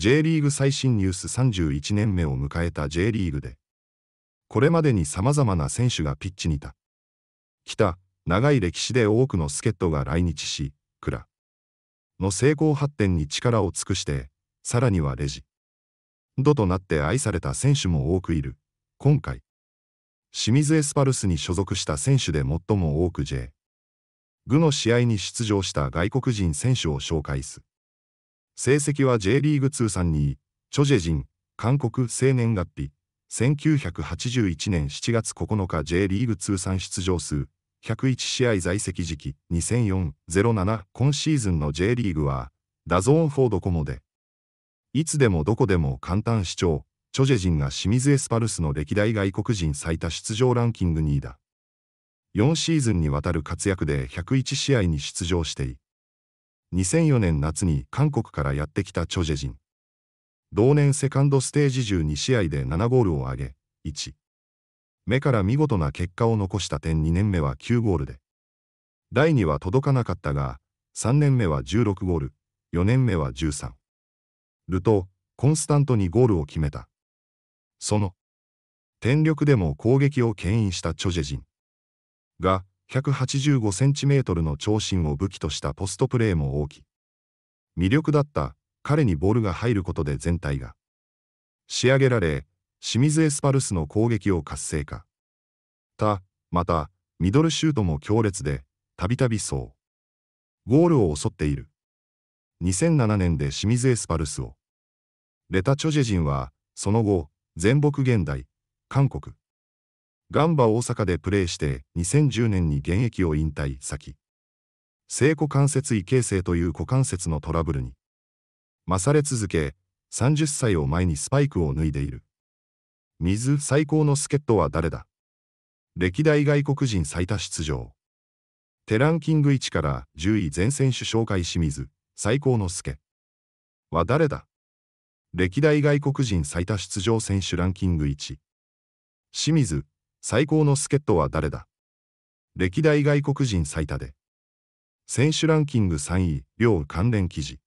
J リーグ最新ニュース31年目を迎えた J リーグで、これまでに様々な選手がピッチにいた。北、長い歴史で多くの助っ人が来日し、蔵の成功発展に力を尽くして、さらにはレジ。どとなって愛された選手も多くいる。今回、清水エスパルスに所属した選手で最も多く J。具の試合に出場した外国人選手を紹介す。成績は J リーグ通算2位、チョジェジン、韓国青年月日、1981年7月9日 J リーグ通算出場数、101試合在籍時期2004-07今シーズンの J リーグは、ダゾーンフォードコモで、いつでもどこでも簡単視聴、チョジェジンが清水エスパルスの歴代外国人最多出場ランキング2位だ。4シーズンにわたる活躍で101試合に出場してい、2004年夏に韓国からやってきたチョジェジン。同年セカンドステージ12試合で7ゴールを挙げ、1。目から見事な結果を残した点2年目は9ゴールで。第2は届かなかったが、3年目は16ゴール、4年目は13。ルと、コンスタントにゴールを決めた。その、天力でも攻撃を牽引したチョジェジン。が、185cm の長身を武器としたポストプレーも大き。魅力だった彼にボールが入ることで全体が仕上げられ、清水エスパルスの攻撃を活性化。た、また、ミドルシュートも強烈で、たびたびそう。ゴールを襲っている。2007年で清水エスパルスを。レタ・チョジェ人は、その後、全北現代、韓国、ガンバ大阪でプレーして2010年に現役を引退先。性股関節異形成という股関節のトラブルに。勝れ続け、30歳を前にスパイクを脱いでいる。水最高の助っ人は誰だ歴代外国人最多出場。手ランキング1から10位全選手紹介清水、最高の助。は誰だ歴代外国人最多出場選手ランキング1。清水、最高の助っ人は誰だ歴代外国人最多で選手ランキング3位両関連記事